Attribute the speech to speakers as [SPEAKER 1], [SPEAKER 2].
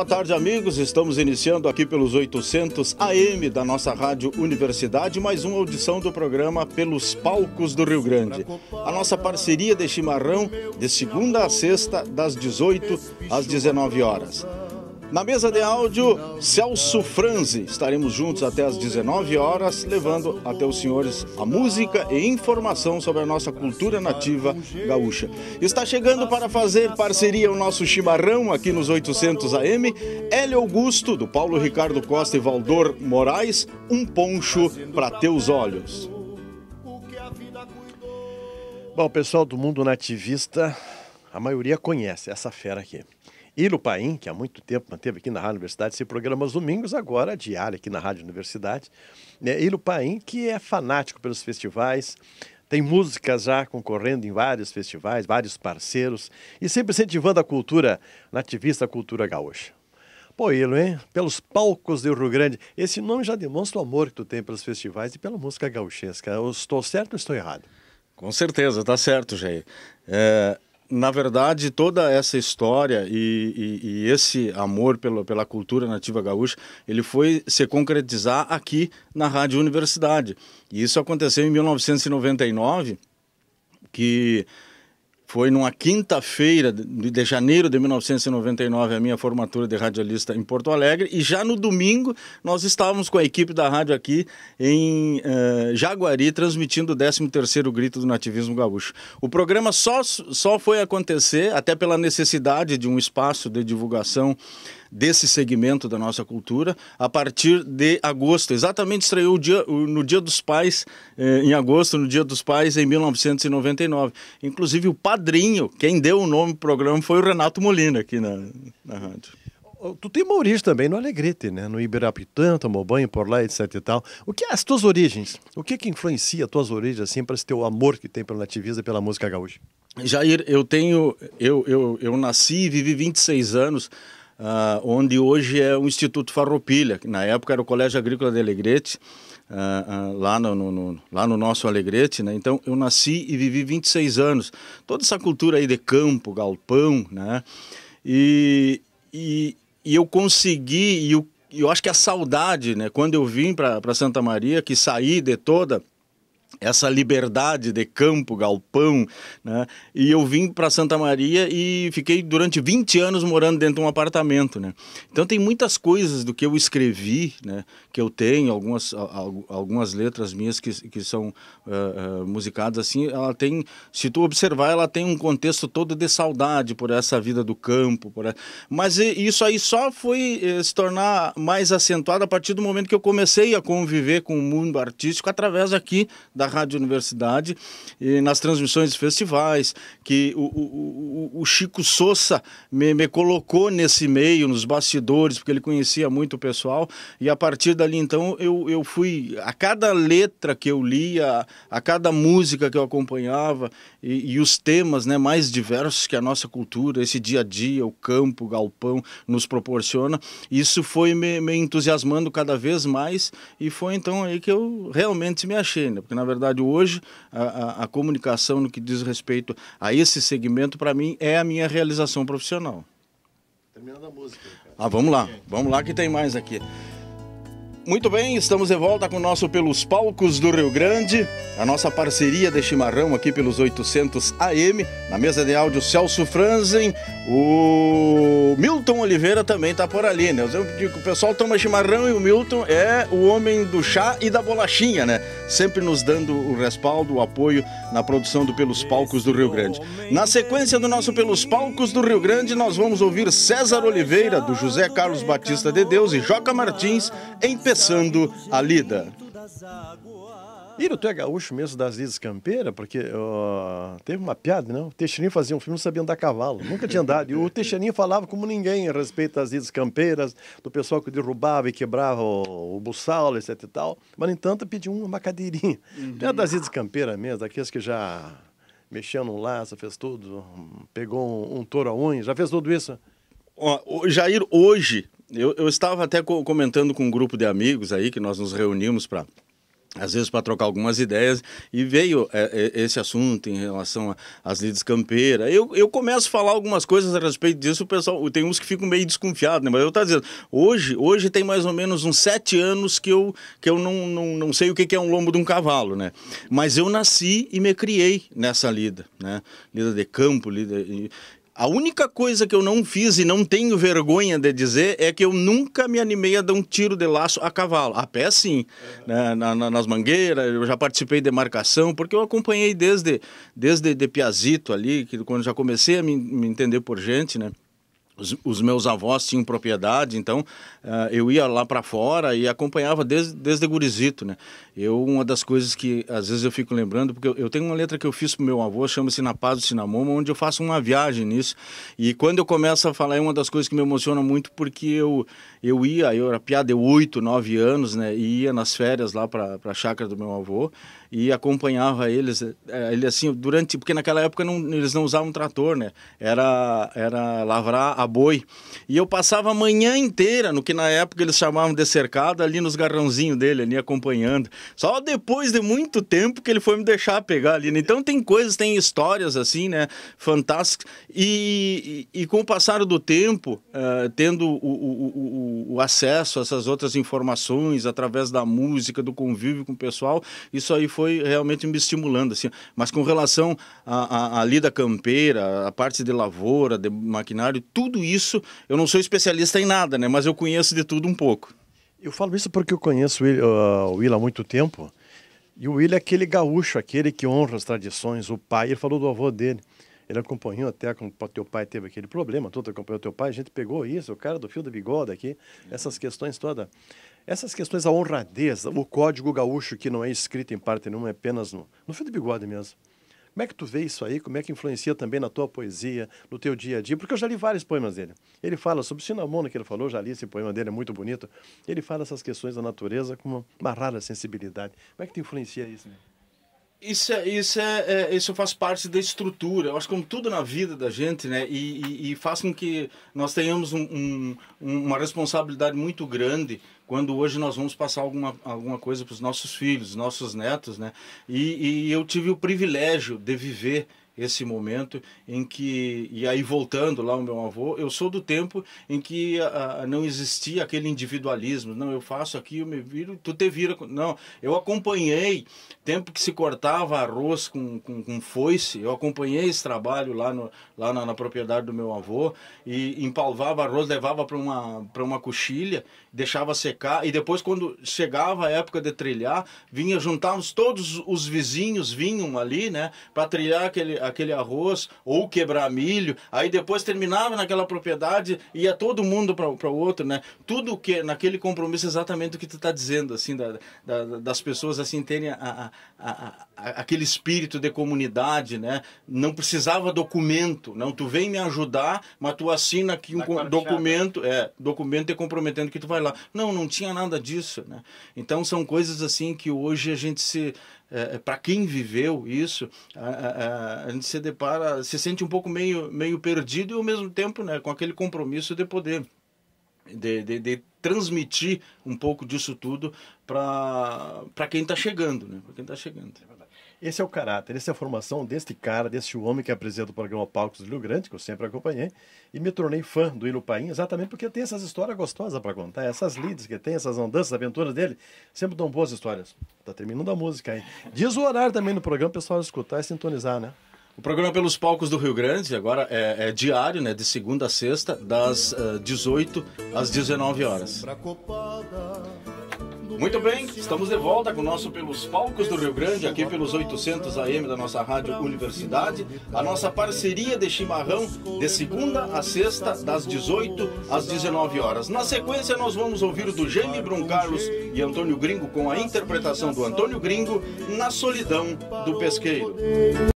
[SPEAKER 1] boa tarde, amigos. Estamos iniciando aqui pelos 800 AM da nossa Rádio Universidade mais uma audição do programa Pelos Palcos do Rio Grande. A nossa parceria de chimarrão de segunda a sexta, das 18 às 19 horas. Na mesa de áudio, Celso Franzi. Estaremos juntos até às 19 horas, levando até os senhores a música e informação sobre a nossa cultura nativa gaúcha. Está chegando para fazer parceria o nosso chimarrão aqui nos 800 AM, Hélio Augusto, do Paulo Ricardo Costa e Valdor Moraes, um poncho para teus olhos.
[SPEAKER 2] Bom, pessoal do mundo nativista, a maioria conhece essa fera aqui. E Paim, que há muito tempo manteve aqui na Rádio Universidade esse programa aos domingos, agora diário aqui na Rádio Universidade. Né? E Paim, que é fanático pelos festivais, tem música já concorrendo em vários festivais, vários parceiros, e sempre incentivando a cultura nativista, a cultura gaúcha. Ilo, hein? Pelos palcos do Rio Grande. Esse nome já demonstra o amor que tu tem pelos festivais e pela música gauchesca. Eu estou
[SPEAKER 1] certo ou estou errado? Com certeza, tá certo, Jair. É, na verdade, toda essa história e, e, e, esse amor pela, pela cultura nativa gaúcha, ele foi se concretizar aqui na Rádio Universidade. E isso aconteceu em 1999, que foi numa quinta-feira de janeiro de 1999 a minha formatura de radialista em Porto Alegre e já no domingo nós estávamos com a equipe da rádio aqui em uh, Jaguari transmitindo o 13º Grito do Nativismo Gaúcho. O programa só, só foi acontecer até pela necessidade de um espaço de divulgação desse segmento da nossa cultura a partir de agosto. Exatamente estreou dia, no Dia dos Pais, eh, em agosto, no Dia dos Pais, em 1999. Inclusive, o padrinho, quem deu o nome pro programa, foi o Renato Molina aqui na, na rádio. Tu tem uma origem também no Alegrete, né?
[SPEAKER 2] No Ibirapitã, tomou banho por lá, etc e tal. O que é as tuas origens? O que é que influencia as tuas
[SPEAKER 1] origens, assim, para esse teu amor que tem pelo nativismo e pela música gaúcha? Jair, eu tenho... Eu, eu, eu nasci e vivi 26 anos uh, onde hoje é o Instituto Farroupilha, que na época era o Colégio Agrícola de Alegrete, uh, uh, lá, no, no, lá no nosso Alegrete. Né? Então, eu nasci e vivi 26 anos. Toda essa cultura aí de campo, galpão, né? E, e, e eu consegui, e eu, eu acho que a saudade, né? Quando eu vim para Santa Maria, que saí de toda essa liberdade de campo, galpão, né? E eu vim para Santa Maria e fiquei durante 20 anos morando dentro de um apartamento, né? Então tem muitas coisas do que eu escrevi, né? Que eu tenho, algumas, algumas letras minhas que, que são uh, musicadas assim, ela tem, se tu observar, ela tem um contexto todo de saudade por essa vida do campo, por... mas isso aí só foi eh, se tornar mais acentuado a partir do momento que eu comecei a conviver com o mundo artístico através aqui da Rádio Universidade, nas transmissões de festivais, que o, o, o Chico Sousa me, me, colocou nesse meio, nos bastidores, porque ele conhecia muito o pessoal, e a partir dali então eu, eu fui, a cada letra que eu lia, a cada música que eu acompanhava, e, e os temas né, mais diversos que a nossa cultura, esse dia a dia, o campo, o galpão, nos proporciona, isso foi me, me entusiasmando cada vez mais, e foi então aí que eu realmente me achei, né? porque na verdade verdade, hoje, a, a, a comunicação no que diz respeito a esse segmento, para mim, é a minha realização profissional.
[SPEAKER 2] Terminando a música. Cara.
[SPEAKER 1] Ah, vamos lá, vamos lá que tem mais aqui. Muito bem, estamos de volta com o nosso Pelos Palcos do Rio Grande, a nossa parceria de chimarrão aqui pelos 800 AM, na mesa de áudio Celso Franzen, o Milton Oliveira também está por ali, né? Eu digo, que o pessoal toma chimarrão e o Milton é o homem do chá e da bolachinha, né? Sempre nos dando o respaldo, o apoio na produção do Pelos Palcos do Rio Grande. Na sequência do nosso Pelos Palcos do Rio Grande, nós vamos ouvir César Oliveira, do José Carlos Batista de Deus e Joca Martins, em começando a Lida.
[SPEAKER 2] Iro, tu é gaúcho mesmo das lides campeiras? Porque ó, teve uma piada, né? O Teixeirinho fazia um filme, não sabia andar a cavalo, nunca tinha andado. E o Teixeirinho falava como ninguém a respeito das lides campeiras, do pessoal que derrubava e quebrava o, o buçal, etc e tal. Mas, no entanto, pediu uma cadeirinha. Uhum. Não é das lides campeiras mesmo, daqueles que já mexeu no laço, fez tudo, pegou um, um touro a unha, já fez tudo isso?
[SPEAKER 1] Ó, Jair, hoje, eu, eu estava até comentando com um grupo de amigos aí, que nós nos reunimos para às vezes para trocar algumas ideias, e veio é, é esse assunto em relação às lides campeiras. Eu, eu começo a falar algumas coisas a respeito disso, o pessoal, tem uns que ficam meio desconfiados, né? mas eu estou dizendo, hoje, hoje tem mais ou menos uns sete anos que eu, que eu não, não, não sei o que, é um lombo de um cavalo, né? Mas eu nasci e me criei nessa lida, né? Lida de campo, lida... A única coisa que eu não fiz e não tenho vergonha de dizer é que eu nunca me animei a dar um tiro de laço a cavalo. A pé, sim. Né? Na, na, nas mangueiras, eu já participei de marcação, porque eu acompanhei desde, desde de Piazito ali, que, quando já comecei a me, me entender por gente, né? Os, os, meus avós tinham propriedade, então uh, eu ia lá para fora e acompanhava desde, desde gurizito, né? Eu, uma das coisas que às vezes eu fico lembrando, porque eu, eu tenho uma letra que eu fiz pro meu avô, chama-se Na Paz do Cinamomo, onde eu faço uma viagem nisso. E quando eu começo a falar, é uma das coisas que me emociona muito, porque eu, eu ia, eu era piada, eu 8, 9 anos, né? E ia nas férias lá para a chácara do meu avô e acompanhava eles, eh, ele assim, durante, porque naquela época não, eles não usavam trator, né? Era, era lavrar a boi. E eu passava a manhã inteira, no que na época eles chamavam de cercado, ali nos garrãozinhos dele, ali acompanhando. Só depois de muito tempo que ele foi me deixar pegar ali. Né? Então tem coisas, tem histórias assim, né? Fantásticas. E, e, e com o passar do tempo, uh, tendo o, o, o, o acesso a essas outras informações através da música, do convívio com o pessoal, isso aí foi foi realmente me estimulando. Assim. Mas com relação à lida campeira, a parte de lavoura, de maquinário, tudo isso, eu não sou especialista em nada, né? mas eu conheço de tudo um pouco.
[SPEAKER 2] Eu falo isso porque eu conheço o Will ah, há muito tempo. E o Will é aquele gaúcho, aquele que honra as tradições. O pai, ele falou do avô dele. Ele acompanhou até quando teu pai teve aquele problema, todo acompanhou teu pai, a gente pegou isso, o cara do fio da bigode aqui, essas questões todas. Essas questões, a honradez, o código gaúcho que não é escrito em parte nenhuma, é apenas no, no fio do bigode mesmo. Como é que tu vê isso aí? Como é que influencia também na tua poesia, no teu dia a dia? Porque eu já li vários poemas dele. Ele fala sobre Cinamono, que ele falou, já li esse poema dele, é muito bonito. Ele fala essas questões da natureza com uma, rara sensibilidade. Como é que tu influencia isso? Né?
[SPEAKER 1] Isso, é, isso, é, é, isso faz parte da estrutura, eu acho como tudo na vida da gente, né? E, e, e faz com que nós tenhamos um, um, uma responsabilidade muito grande quando hoje nós vamos passar alguma, alguma coisa para os nossos filhos, nossos netos, né? E, e eu tive o privilégio de viver esse momento em que e aí voltando lá o meu avô eu sou do tempo em que a, ah, ah, não existia aquele individualismo não eu faço aqui eu me viro tu te vira não eu acompanhei tempo que se cortava arroz com, com, com foice eu acompanhei esse trabalho lá no lá na, na propriedade do meu avô e empalvava arroz levava para uma para uma coxilha deixava secar e depois quando chegava a época de trilhar vinha juntarmos todos os vizinhos vinham ali né para trilhar aquele aquele arroz ou quebrar milho, aí depois terminava naquela propriedade e ia todo mundo para o outro, né? Tudo que naquele compromisso exatamente o que tu está dizendo, assim, da, da, das pessoas assim terem a, a, a, aquele espírito de comunidade, né? Não precisava documento, não. Tu vem me ajudar, mas tu assina aqui um tá documento, é, documento e comprometendo que tu vai lá. Não, não tinha nada disso, né? Então são coisas assim que hoje a gente se é, é para quem viveu isso, a, a, a gente se depara, se sente um pouco meio, meio perdido e ao mesmo tempo né, com aquele compromisso de poder de, de, de, transmitir um pouco disso tudo para quem está chegando, né? Para quem está chegando. É
[SPEAKER 2] Esse é o caráter, essa é a formação deste cara, deste homem que apresenta o programa Palcos do Rio Grande, que eu sempre acompanhei, e me tornei fã do Ilo Paim, exatamente porque tem essas histórias gostosas para contar, essas leads que tem, essas andanças, aventuras dele, sempre dão boas histórias. Tá terminando a música aí. Diz o horário também no programa, o pessoal escutar e sintonizar, né?
[SPEAKER 1] O programa Pelos Palcos do Rio Grande agora é, é diário, né? De segunda a sexta, das uh, eh, 18 às 19 horas. Muito bem, estamos de volta com o nosso Pelos Palcos do Rio Grande, aqui pelos 800 AM da nossa Rádio Universidade. A nossa parceria de chimarrão de segunda a sexta, das 18 às 19 horas. Na sequência, nós vamos ouvir do Jaime Brun Carlos e Antônio Gringo com a interpretação do Antônio Gringo na solidão do pesqueiro.